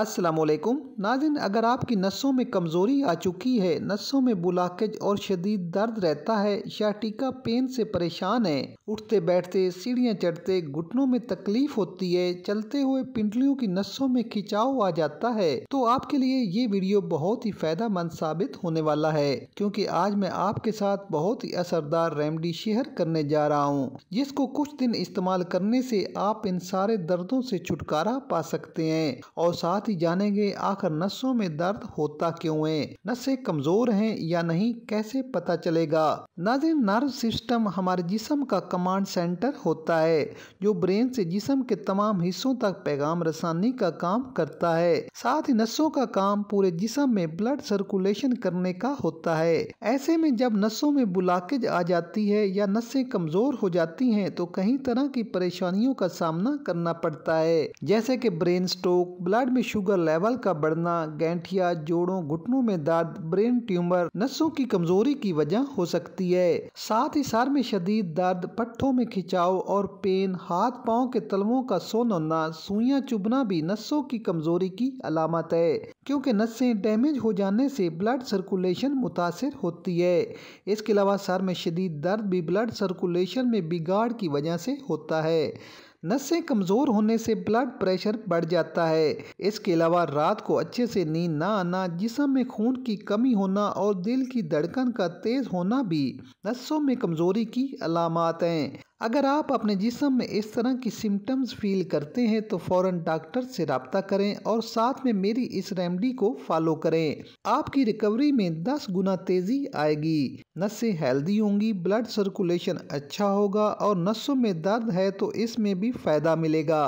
असलकुम नाजिन अगर आपकी नसों में कमज़ोरी आ चुकी है नसों में बुलाकज और शदीद दर्द रहता है या टीका पेन से परेशान है उठते बैठते सीढ़ियाँ चढ़ते घुटनों में तकलीफ होती है चलते हुए पिंडलियों की नसों में खिंचाव आ जाता है तो आपके लिए ये वीडियो बहुत ही फायदा साबित होने वाला है क्योंकि आज मैं आपके साथ बहुत ही असरदार रेमडी शेयर करने जा रहा हूँ जिसको कुछ दिन इस्तेमाल करने से आप इन सारे दर्दों से छुटकारा पा सकते हैं और साथ साथ ही जानेंगे आखिर नसों में दर्द होता क्यों है नसें कमजोर हैं या नहीं कैसे पता चलेगा नाजिन नर्व सिस्टम हमारे जिसम का कमांड सेंटर होता है जो ब्रेन से जिसम के तमाम हिस्सों तक पैगाम रसानी का काम करता है साथ ही नसों का काम पूरे जिसम में ब्लड सर्कुलेशन करने का होता है ऐसे में जब नसों में बुलाकेज आ जाती है या नसें कमजोर हो जाती हैं तो कई तरह की परेशानियों का सामना करना पड़ता है जैसे कि ब्रेन स्ट्रोक ब्लड में शुगर लेवल का बढ़ना गेंठिया जोड़ों घुटनों में दर्द ब्रेन ट्यूमर नसों की कमजोरी की वजह हो सकती है साथ ही सर में शदीद दर्द पट्ठों में खिंचाव और पेन हाथ पाँव के तलवों का सोन होना सुइयाँ चुभना भी नसों की कमजोरी की अलामत है क्योंकि नसें डैमेज हो जाने से ब्लड सर्कुलेशन मुतासर होती है इसके अलावा सर में शदीद दर्द भी ब्लड सर्कुलेशन में बिगाड़ की वजह से होता है नसें कमज़ोर होने से ब्लड प्रेशर बढ़ जाता है इसके अलावा रात को अच्छे से नींद ना आना जिसम में खून की कमी होना और दिल की धड़कन का तेज़ होना भी नसों में कमज़ोरी की अलामत हैं अगर आप अपने जिसम में इस तरह की सिम्टम्स फील करते हैं तो फ़ौर डॉक्टर से रबता करें और साथ में मेरी इस रेमडी को फॉलो करें आपकी रिकवरी में 10 गुना तेज़ी आएगी नसें हेल्दी होंगी ब्लड सर्कुलेशन अच्छा होगा और नसों में दर्द है तो इसमें भी फ़ायदा मिलेगा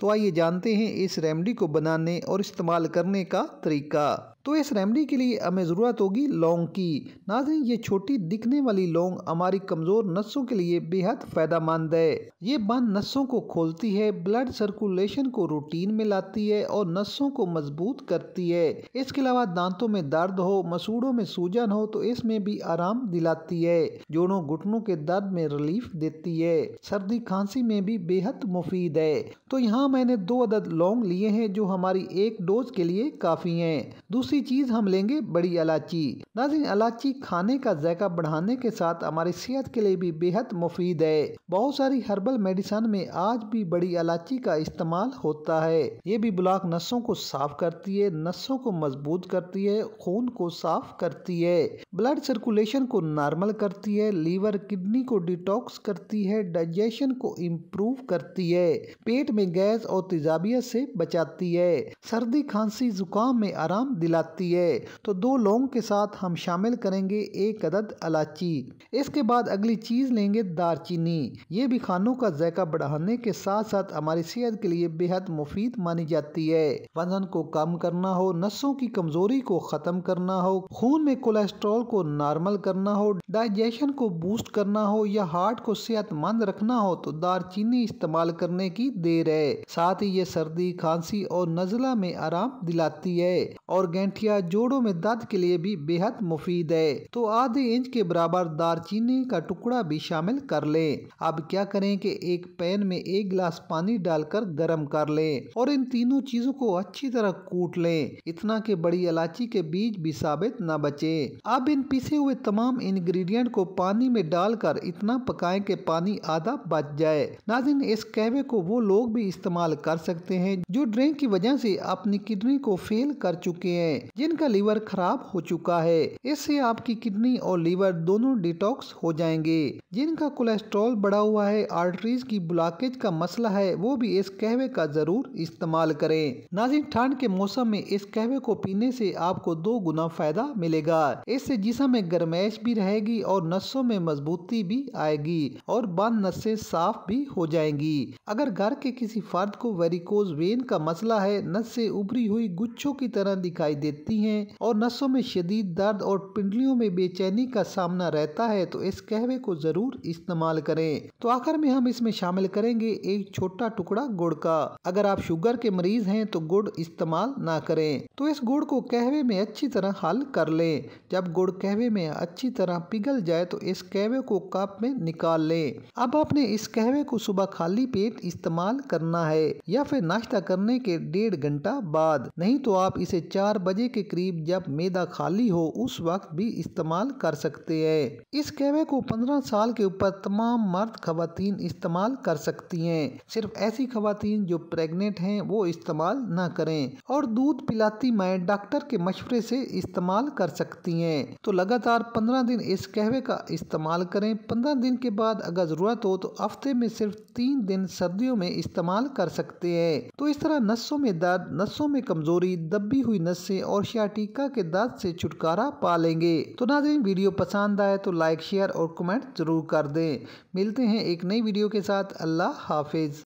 तो आइए जानते हैं इस रेमडी को बनाने और इस्तेमाल करने का तरीका तो इस रेमडी के लिए हमें ज़रूरत होगी लौंग की नाजरीन ये छोटी दिखने वाली लौंग हमारी कमज़ोर नसों के लिए बेहद मंद है ये बंद नसों को खोलती है ब्लड सर्कुलेशन को रूटीन में लाती है और नसों को मजबूत करती है इसके अलावा दांतों में दर्द हो मसूड़ों में सूजन हो तो इसमें भी आराम दिलाती है जोड़ों घुटनों के दर्द में रिलीफ देती है सर्दी खांसी में भी बेहद मुफीद है तो यहाँ मैंने दो अदद लौंग लिए हैं जो हमारी एक डोज के लिए काफ़ी हैं दूसरी चीज़ हम लेंगे बड़ी इलायची नाजिन इलायची खाने का जायका बढ़ाने के साथ हमारी सेहत के लिए भी बेहद मुफीद है बहुत सारी हर्बल मेडिसन में आज भी बड़ी इलायची का इस्तेमाल होता है ये भी ब्लॉक नसों को साफ करती है नसों को मजबूत करती है खून को साफ करती है ब्लड सर्कुलेशन को नॉर्मल करती है लीवर किडनी को डिटॉक्स करती है डाइजेशन को इम्प्रूव करती है पेट में गैस और तेजाबियत से बचाती है सर्दी खांसी जुकाम में आराम दिला जाती है तो दो लौंग के साथ हम शामिल करेंगे एक अदद अलाची इसके बाद अगली चीज़ लेंगे दारचीनी ये भी खानों का जायका बढ़ाने के साथ साथ हमारी सेहत के लिए बेहद मुफीद मानी जाती है वजन को कम करना हो नसों की कमजोरी को ख़त्म करना हो खून में कोलेस्ट्रॉल को नॉर्मल करना हो डाइजेशन को बूस्ट करना हो या हार्ट को सेहतमंद रखना हो तो दारचीनी इस्तेमाल करने की देर है साथ ही ये सर्दी खांसी और नजला में आराम दिलाती है और गठिया जोड़ों में दर्द के लिए भी बेहद मुफीद है तो आधे इंच के बराबर दारचीनी का टुकड़ा भी शामिल कर लें अब क्या करें कि एक पैन में एक गिलास पानी डालकर गर्म कर लें और इन तीनों चीजों को अच्छी तरह कूट लें इतना के बड़ी इलायची के बीज भी साबित न बचे अब इन पिसे हुए तमाम इंग्रेडिएंट को पानी में डालकर इतना पकाएं कि पानी आधा बच जाए नाजिन इस कहवे को वो लोग भी इस्तेमाल कर सकते हैं जो ड्रिंक की वजह से अपनी किडनी को फेल कर चुके हैं जिनका लीवर खराब हो चुका है इससे आपकी किडनी और लीवर दोनों डिटॉक्स हो जाएंगे जिनका कोलेस्ट्रॉल बढ़ा हुआ है आर्टरीज की ब्लॉकेज का मसला है वो भी इस कहवे का जरूर इस्तेमाल करें नाजिन ठंड के मौसम में इस कहवे को पीने से आपको दो गुना फायदा मिलेगा इससे जिसम में गर्मैश भी रहेगी और नसों में मजबूती भी आएगी और बंद नसें साफ भी हो जाएंगी अगर घर के किसी फर्द को वेरिकोज वेन का मसला है नस से उभरी हुई गुच्छों की तरह दिखाई दे देती हैं और नसों में शदीद दर्द और पिंडलियों में बेचैनी का सामना रहता है तो इस कहवे को ज़रूर इस्तेमाल करें तो आखिर में हम इसमें शामिल करेंगे एक छोटा टुकड़ा गुड़ का अगर आप शुगर के मरीज हैं तो गुड़ इस्तेमाल ना करें तो इस गुड़ को कहवे में अच्छी तरह हल कर लें जब गुड़ कहवे में अच्छी तरह पिघल जाए तो इस कहवे को कप में निकाल लें अब आपने इस कहवे को सुबह खाली पेट इस्तेमाल करना है या फिर नाश्ता करने के डेढ़ घंटा बाद नहीं तो आप इसे चार बजे बजे के करीब जब मैदा खाली हो उस वक्त भी इस्तेमाल कर सकते हैं इस कहवे को पंद्रह साल के ऊपर तमाम मर्द खातन इस्तेमाल कर सकती हैं सिर्फ ऐसी खातन जो प्रेग्नेंट हैं वो इस्तेमाल ना करें और दूध पिलाती माए डॉक्टर के मशवरे से इस्तेमाल कर सकती हैं तो लगातार पंद्रह दिन इस कहवे का इस्तेमाल करें पंद्रह दिन के बाद अगर ज़रूरत हो तो हफ्ते में सिर्फ तीन दिन सर्दियों में इस्तेमाल कर सकते हैं तो इस तरह नसों में दर्द नसों में कमजोरी दबी हुई नसें और शाटिका के दर्द से छुटकारा पा लेंगे तो नाजरीन वीडियो पसंद आए तो लाइक शेयर और कमेंट ज़रूर कर दें मिलते हैं एक नई वीडियो के साथ अल्लाह हाफिज़